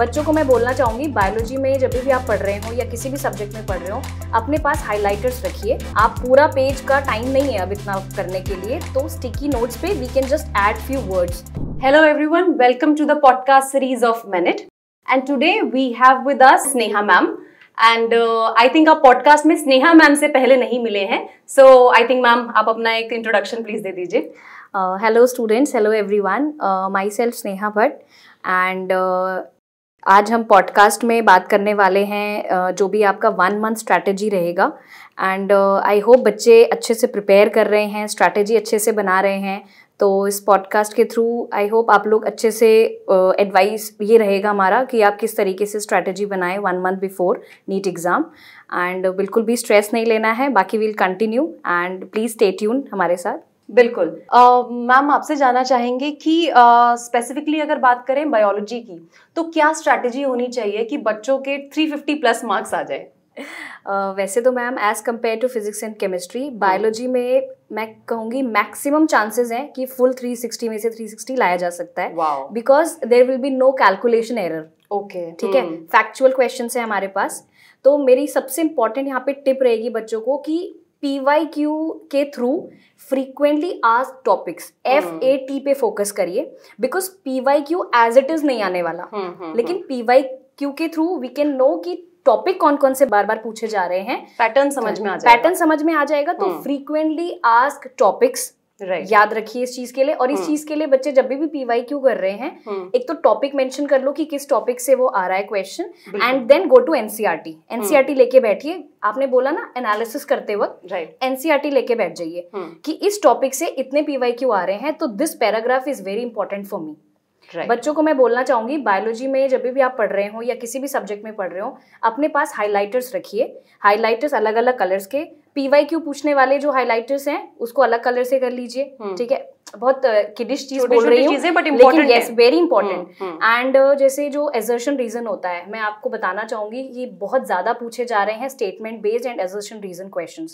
बच्चों को मैं बोलना चाहूंगी बायोलॉजी में जब भी आप पढ़ रहे हो या किसी भी सब्जेक्ट में पढ़ रहे हो अपने पास हाईलाइटर्स रखिए आप पूरा पेज का टाइम नहीं है अब इतना करने के लिए तो स्टिकी नोट्स पे we can just add few words hello everyone welcome to the podcast series of minute and today we have with Sneha ma'am and I think आप पॉडकास्ट में स्नेहा मैम से पहले नहीं मिले हैं सो आई थिंक मैम आप अपना एक इंट्रोडक्शन प्लीज दे दीजिए hello students hello everyone myself Sneha Bhatt and आज हम पॉडकास्ट में बात करने वाले हैं जो भी आपका वन मंथ स्ट्रैटेजी रहेगा एंड आई होप बच्चे अच्छे से प्रिपेयर कर रहे हैं स्ट्रैटेजी अच्छे से बना रहे हैं तो इस पॉडकास्ट के थ्रू आई होप आप लोग अच्छे से एडवाइस uh, ये रहेगा हमारा कि आप किस तरीके से स्ट्रैटेजी बनाएं one month before NEET exam and बिल्कुल भी स्ट्रेस नहीं लेना है बाकी will continue and please stay tune हमारे साथ बिल्कुल मैम आपसे जानना चाहेंगे कि स्पेसिफिकली uh, अगर बात करें बायोलॉजी की तो क्या स्ट्रैटेजी होनी चाहिए कि बच्चों के 350 प्लस मार्क्स आ जाए uh, वैसे तो ma'am as compare to physics and chemistry biology में मैं कहूँगी मैक्सिमम चांसेस हैं कि फुल 360 में से 360 लाया जा सकता है because there will be no calculation error okay ठीक है फैक्चुअल क्वेश्चन है हमारे पास तो मेरी सबसे इंपॉर्टेंट यहाँ पे टिप रहेगी बच्चों को कि क्यू के थ्रू फ्रीक्वेंटली आज टॉपिक्स एफ ए टी पे फोकस करिए because Q as it is नहीं आने वाला hmm. लेकिन क्यू के थ्रू वी कैन नो कि टॉपिक कौन कौन से बार बार पूछे जा रहे हैं पैटर्न समझ में आ जाएगा पैटर्न समझ में आ जाएगा तो फ्रीक्वेंटली आस्क टॉपिक्स right. याद रखिए इस चीज के लिए और इस हम्म। चीज के लिए बच्चे जब भी भी पीवाई क्यू कर रहे हैं हम्म। एक तो टॉपिक मेंशन कर लो कि किस टॉपिक से वो आ रहा है question and then go to NCERT NCERT लेके बैठिए आपने बोला ना एनालिसिस करते वक्त एनसीआरटी e लेके बैठ जाइए हम्म। कि इस टॉपिक से इतने पीवाई क्यू आ रहे हैं तो this paragraph is very important for me right. बच्चों को मैं बोलना चाहूंगी बायोलॉजी में जब भी आप पढ़ रहे हो या किसी भी सब्जेक्ट में पढ़ रहे हो अपने पास हाईलाइटर्स रखिए हाईलाइटर्स अलग अलग कलर्स के पीवाई क्यू पूछने वाले जो हाईलाइटर्स हैं उसको अलग कलर से कर लीजिए हम्म। ठीक है बहुत किडिश चीज बोल रही हूँ लेकिन यस वेरी इंपॉर्टेंट एंड जैसे जो एजर्शन रीजन होता है मैं आपको बताना चाहूंगी ये बहुत ज्यादा पूछे जा रहे हैं statement based and assertion reason question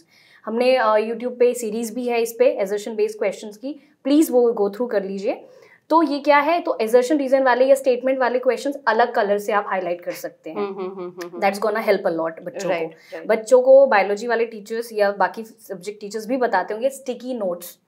हमने यूट्यूब पे सीरीज भी है इस पे एजर्शन बेस्ड क्वेश्चन की प्लीज वो गो थ्रू कर लीजिए तो ये क्या है तो एजर्शन रीजन वाले या स्टेटमेंट वाले क्वेश्चन अलग कलर से आप हाईलाइट कर सकते हैं that's gonna help a lot बच्चों right, को right. बच्चों को बायोलॉजी वाले टीचर्स या बाकी सब्जेक्ट टीचर्स भी बताते होंगे स्टिकी हम्म। नोट्स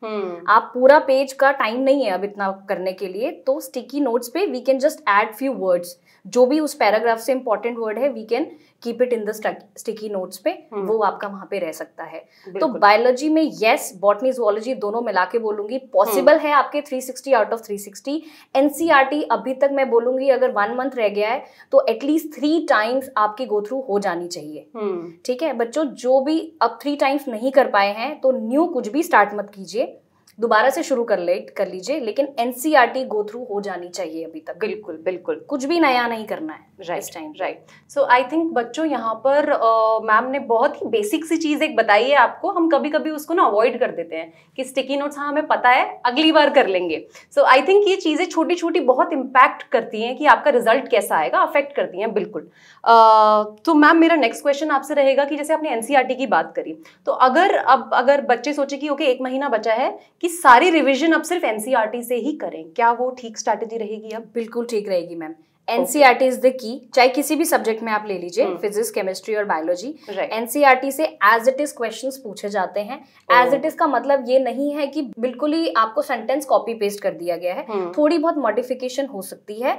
आप पूरा पेज का टाइम नहीं है अब इतना करने के लिए तो स्टिकी नोट्स पे we can just add few words जो भी उस पैराग्राफ से इंपॉर्टेंट वर्ड है we can keep it in the sticky notes पे हम्म। वो आपका वहां पे रह सकता है तो बायोलॉजी में येस बॉटनी जोलॉजी दोनों मिला के बोलूंगी पॉसिबल हम्म। है आपके 360 आउट ऑफ 360 एनसीईआरटी अभी तक मैं बोलूंगी अगर वन मंथ रह गया है तो एटलीस्ट थ्री टाइम्स आपकी गो थ्रू हो जानी चाहिए हम्म। ठीक है बच्चों जो भी अब थ्री टाइम्स नहीं कर पाए हैं तो न्यू कुछ भी स्टार्ट मत कीजिए दोबारा से शुरू कर ले कर लीजिए लेकिन एनसीईआरटी गो थ्रू हो जानी चाहिए अभी तक बिल्कुल बिल्कुल कुछ भी नया नहीं करना है right time right so I think बच्चों यहाँ पर मैम uh, ने बहुत ही बेसिक सी चीज़ एक बताई है आपको हम कभी कभी उसको ना अवॉइड कर देते हैं कि स्टिकी नोट्स हाँ हमें पता है अगली बार कर लेंगे सो आई थिंक ये चीज़ें छोटी छोटी बहुत इम्पैक्ट करती हैं कि आपका रिजल्ट कैसा आएगा अफेक्ट करती हैं बिल्कुल तो मैम मेरा नेक्स्ट क्वेश्चन आपसे रहेगा कि जैसे आपने एनसीईआरटी e की बात करी तो अगर अब अगर बच्चे सोचे कि ओके एक महीना बचा है कि सारी रिविजन अब सिर्फ एनसीआर e से ही करें क्या वो ठीक स्ट्रैटेजी रहेगी अब बिल्कुल ठीक रहेगी ma'am NCR is the key चाहे किसी भी सब्जेक्ट में आप ले लीजिए फिजिक्स hmm. केमिस्ट्री और बायोलॉजी एनसीआरटी e से एज इट इज क्वेश्चंस पूछे जाते हैं एज इट इज का मतलब ये नहीं है कि बिल्कुल ही आपको सेंटेंस कॉपी पेस्ट कर दिया गया है hmm. थोड़ी बहुत मॉडिफिकेशन हो सकती है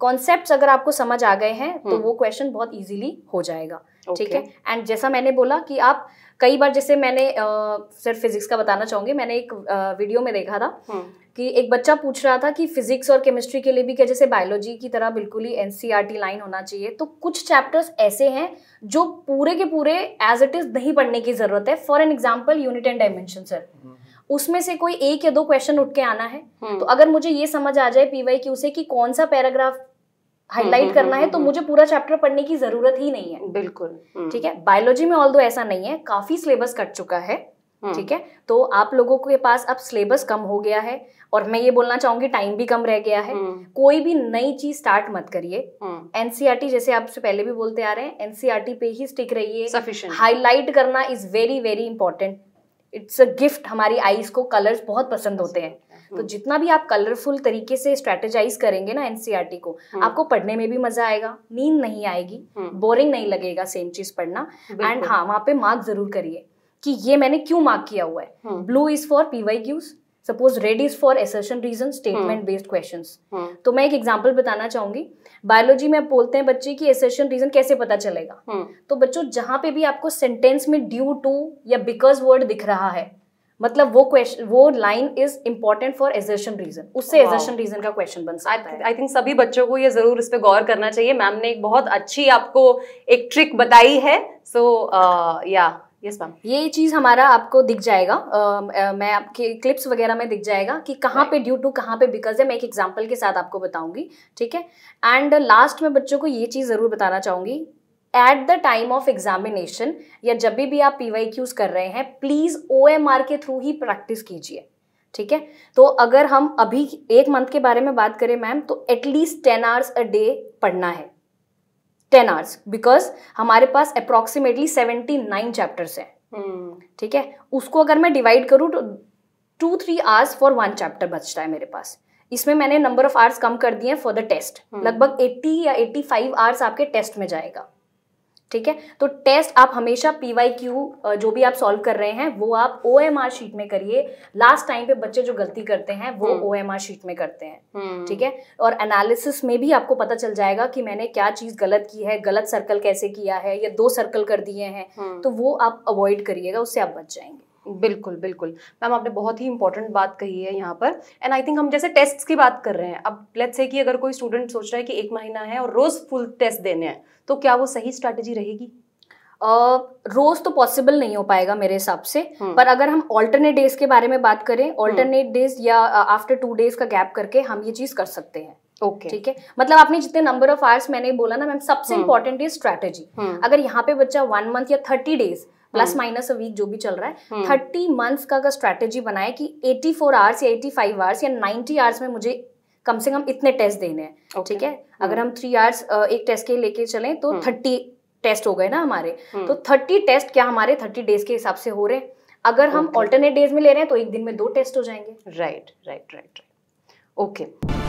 कॉन्सेप्ट hmm. अगर आपको समझ आ गए हैं तो hmm. तो वो क्वेश्चन बहुत ईजिली हो जाएगा ठीक है एंड जैसा मैंने बोला कि आप कई बार जैसे मैंने सिर्फ फिजिक्स का बताना चाहूंगी मैंने एक वीडियो में देखा था हम्म। कि एक बच्चा पूछ रहा था कि फिजिक्स और केमिस्ट्री के लिए भी क्या जैसे बायोलॉजी की तरह बिल्कुल ही एनसीईआरटी लाइन e होना चाहिए तो कुछ चैप्टर्स ऐसे हैं जो पूरे के पूरे एज इट इज नहीं पढ़ने की जरूरत है for an example unit and dimension sir उसमें से कोई एक या दो क्वेश्चन उठ के आना है हम्म। तो अगर मुझे ये समझ आ जाए पीवाई की उसे कि कौन सा पैराग्राफ हाईलाइट हम्म, करना हम्म, है हम्म, तो मुझे पूरा चैप्टर पढ़ने की जरूरत ही नहीं है बिल्कुल ठीक है बायोलॉजी में ऑल दो ऐसा नहीं है काफी सिलेबस कट चुका है ठीक है तो आप लोगों के पास अब सिलेबस कम हो गया है और मैं ये बोलना चाहूंगी टाइम भी कम रह गया है कोई भी नई चीज स्टार्ट मत करिए एनसीआरटी e जैसे आपसे पहले भी बोलते आ रहे हैं एनसीआरटी e पे ही स्टिक रहिए हाईलाइट करना is very very important it's a gift हमारी आईज को कलर्स बहुत पसंद होते हैं तो हम्म। जितना भी आप कलरफुल तरीके से स्ट्रेटेजाइज करेंगे ना एनसीईआरटी e को हम्म। आपको पढ़ने में भी मजा आएगा नींद नहीं आएगी बोरिंग हम्म। नहीं लगेगा सेम चीज पढ़ना एंड हाँ वहां पे मार्क जरूर करिए कि ये मैंने क्यों मार्क किया हुआ है blue is for PY Qs suppose red is for assertion reason statement based question तो मैं एक एग्जाम्पल बताना चाहूंगी बायोलॉजी में आप बोलते हैं बच्चे की एसर्शन रीजन कैसे पता चलेगा तो बच्चों जहां पे भी आपको सेंटेंस में ड्यू टू या बिकॉज वर्ड दिख रहा है मतलब वो क्वेश्चन वो line is important for assertion reason उससे एजर्शन रीजन का क्वेश्चन बन सकता है आई थिंक सभी बच्चों को ये जरूर इस पर गौर करना चाहिए मैम ने एक बहुत अच्छी आपको एक ट्रिक बताई है सो या यस मैम ये चीज़ हमारा आपको दिख जाएगा uh, मैं आपके क्लिप्स वगैरह में दिख जाएगा कि कहाँ right. पे ड्यू टू कहाँ पे बिकॉज है मैं एक एग्जांपल के साथ आपको बताऊंगी ठीक है एंड लास्ट में बच्चों को ये चीज़ ज़रूर बताना चाहूंगी at the time of examination या जब भी आप पी कर रहे हैं प्लीज़ ओ के थ्रू ही प्रैक्टिस कीजिए ठीक है तो अगर हम अभी एक मंथ के बारे में बात करें मैम तो at least ten hours a day पढ़ना है टेन आवर्स बिकॉज हमारे पास अप्रोक्सीमेटली सेवेंटी नाइन चैप्टर्स हैं हम्म। ठीक है उसको अगर मैं डिवाइड करूँ तो two three hours for one chapter बचता है मेरे पास इसमें मैंने नंबर ऑफ आवर्स कम कर दिए हैं फॉर द टेस्ट लगभग एट्टी या एट्टी फाइव आवर्स आपके टेस्ट में जाएगा ठीक है तो टेस्ट आप हमेशा पीवाई क्यू जो भी आप सॉल्व कर रहे हैं वो आप ओ एम आर शीट में करिए लास्ट टाइम पे बच्चे जो गलती करते हैं वो ओ एम आर शीट में करते हैं हम्म। ठीक है और एनालिसिस में भी आपको पता चल जाएगा कि मैंने क्या चीज गलत की है गलत सर्कल कैसे किया है या दो सर्कल कर दिए हैं हम्म। तो वो आप अवॉइड करिएगा उससे आप बच जाएंगे बिल्कुल बिल्कुल मैम आपने बहुत ही इंपॉर्टेंट बात कही है यहाँ पर एंड आई थिंक हम जैसे टेस्ट की बात कर रहे हैं अब लेट्स से कि अगर कोई स्टूडेंट सोच रहा है कि एक महीना है और रोज़ फुल टेस्ट देने हैं तो क्या वो सही स्ट्रैटेजी रहेगी Uh, रोज तो पॉसिबल नहीं हो पाएगा मेरे हिसाब से हम्म। पर अगर हम ऑल्टरनेट डेज के बारे में बात करें ऑल्टरनेट हम्म। डेज या आफ्टर टू डेज का गैप करके हम ये चीज कर सकते हैं ओके ठीक है मतलब आपने जितने नंबर ऑफ आवर्स मैंने बोला ना मैम सबसे इंपॉर्टेंट इज स्ट्रैटेजी अगर यहाँ पे बच्चा वन मंथ या thirty days plus minus a week जो भी चल रहा है थर्टी hmm. मंथ्स का अगर स्ट्रैटेजी बनाए कि एटी फोर आवर्स या एटी फाइव आवर्स या नाइनटी आवर्स में मुझे कम से कम इतने टेस्ट देने हैं okay. ठीक है hmm. अगर हम थ्री आवर्स एक टेस्ट के लेके चले तो थर्टी hmm. टेस्ट हो गए ना हमारे तो थर्टी टेस्ट क्या हमारे थर्टी डेज के हिसाब से हो रहे हैं अगर हम ऑल्टरनेट okay. डेज में ले रहे हैं तो एक दिन में दो टेस्ट हो जाएंगे right right right right okay